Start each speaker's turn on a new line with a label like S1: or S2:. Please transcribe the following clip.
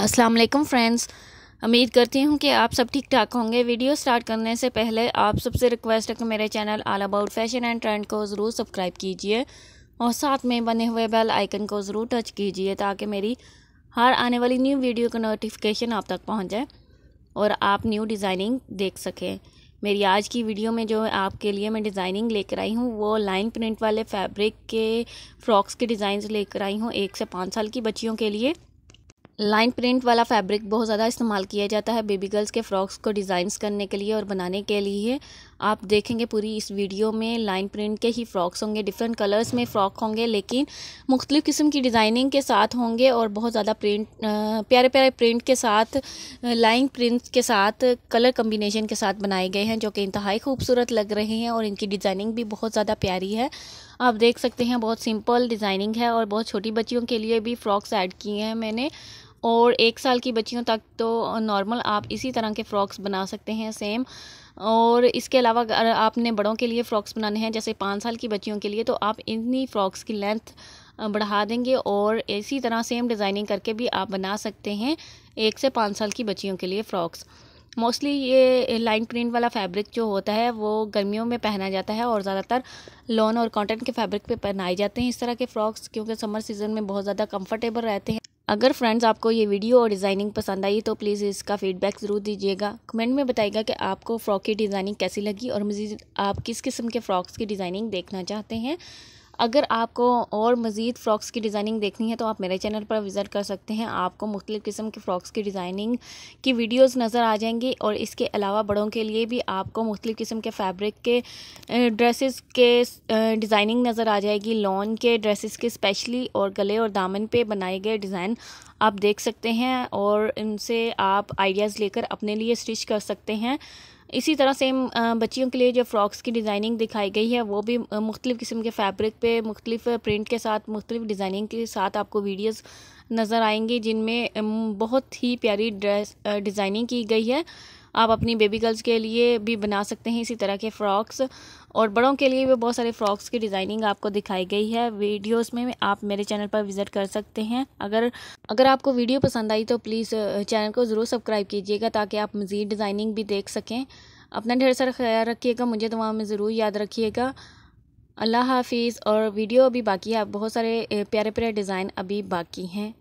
S1: अस्सलाम वालेकुम फ्रेंड्स उम्मीद करती हूँ कि आप सब ठीक ठाक होंगे वीडियो स्टार्ट करने से पहले आप सबसे रिक्वेस्ट है कि मेरे channel all about fashion and trend को ज़रूर सब्सक्राइब कीजिए और साथ में बने हुए बेल आइकन को ज़रूर टच कीजिए ताकि मेरी हर आने वाली न्यू वीडियो का नोटिफिकेशन आप तक पहुँच जाए और आप न्यू डिज़ाइनिंग देख सकें मेरी आज की वीडियो में जो आपके लिए मैं डिज़ाइनिंग लेकर आई हूँ वो लाइन प्रिंट वाले फैब्रिक के फ्रॉक्स के डिज़ाइन लेकर आई हूँ एक से पाँच साल की बच्चियों के लिए लाइन प्रिंट वाला फैब्रिक बहुत ज़्यादा इस्तेमाल किया जाता है बेबी गर्ल्स के फ्रॉक्स को डिज़ाइंस करने के लिए और बनाने के लिए आप देखेंगे पूरी इस वीडियो में लाइन प्रिंट के ही फ्रॉक्स होंगे डिफरेंट कलर्स में फ़्रॉक होंगे लेकिन मुख्तलिफ़ किस्म की डिज़ाइनिंग के साथ होंगे और बहुत ज़्यादा प्रिंट प्यारे प्यारे प्रिंट के साथ लाइन प्रिंट के साथ कलर कम्बिनेशन के साथ बनाए गए हैं जो कि इंतहाई खूबसूरत लग रहे हैं और इनकी डिज़ाइनिंग भी बहुत ज़्यादा प्यारी है आप देख सकते हैं बहुत सिंपल डिज़ाइनिंग है और बहुत छोटी बच्चियों के लिए भी फ़्रॉक्स ऐड किए हैं मैंने और एक साल की बच्चियों तक तो नॉर्मल आप इसी तरह के फ़्रॉक्स बना सकते हैं सेम और इसके अलावा अगर आपने बड़ों के लिए फ़्रॉक्स बनाने हैं जैसे पाँच साल की बच्चियों के लिए तो आप इन्हीं फ़्रॉक्स की लेंथ बढ़ा देंगे और इसी तरह सेम डिज़ाइनिंग करके भी आप बना सकते हैं एक से पाँच साल की बच्चियों के लिए फ़्रॉक्स मोस्टली ये लाइन प्रिंट वाला फैब्रिक जो होता है वो गर्मियों में पहना जाता है और ज़्यादातर लॉन और कॉटन के फैब्रिक पे पहनाए जाते हैं इस तरह के फ़्रॉक्स क्योंकि समर सीज़न में बहुत ज़्यादा कंफर्टेबल रहते हैं अगर फ्रेंड्स आपको ये वीडियो और डिज़ाइनिंग पसंद आई तो प्लीज़ इसका फीडबैक ज़रूर दीजिएगा कमेंट में बताइएगा कि आपको फ़्रॉक की डिज़ाइनिंग कैसी लगी और मज़ीद आप किस किस्म के फ़्रॉक्स की डिज़ाइनिंग देखना चाहते हैं अगर आपको और मज़ीद फ़्रॉक्स की डिज़ाइनिंग देखनी है तो आप मेरे चैनल पर विज़िट कर सकते हैं आपको मुख्तलिफ़ किस्म के फ़्रॉक्स की डिज़ाइनिंग की वीडियोस नज़र आ जाएंगी और इसके अलावा बड़ों के लिए भी आपको मुख्तलिफ़ किस्म के फैब्रिक के ड्रेसेस के डिज़ाइनिंग नज़र आ जाएगी लॉन के ड्रेसेस के स्पेशली और गले और दामन पर बनाए गए डिज़ाइन आप देख सकते हैं और इनसे आप आइडियाज़ लेकर अपने लिए स्टिच कर सकते हैं इसी तरह सेम बच्चियों के लिए जो फ्रॉक्स की डिज़ाइनिंग दिखाई गई है वो भी मुख्तलिफ़ किस्म के फैब्रिक पे मुख्तलिफ प्रिंट के साथ मुख्तलिफ डिज़ाइनिंग के साथ आपको वीडियोस नज़र आएंगी जिनमें बहुत ही प्यारी ड्रेस डिज़ाइनिंग की गई है आप अपनी बेबी गर्ल्स के लिए भी बना सकते हैं इसी तरह के फ़्रॉक्स और बड़ों के लिए भी बहुत सारे फ़्रॉक्स की डिज़ाइनिंग आपको दिखाई गई है वीडियोस में आप मेरे चैनल पर विज़िट कर सकते हैं अगर अगर आपको वीडियो पसंद आई तो प्लीज़ चैनल को ज़रूर सब्सक्राइब कीजिएगा ताकि आप मज़ीद डिज़ाइनिंग भी देख सकें अपना ढेर सारा ख्याल रखिएगा मुझे दुआ में ज़रूर याद रखिएगा अल्लाह हाफिज़ और वीडियो अभी बाकी है बहुत सारे प्यारे प्यारे डिज़ाइन अभी बाकी हैं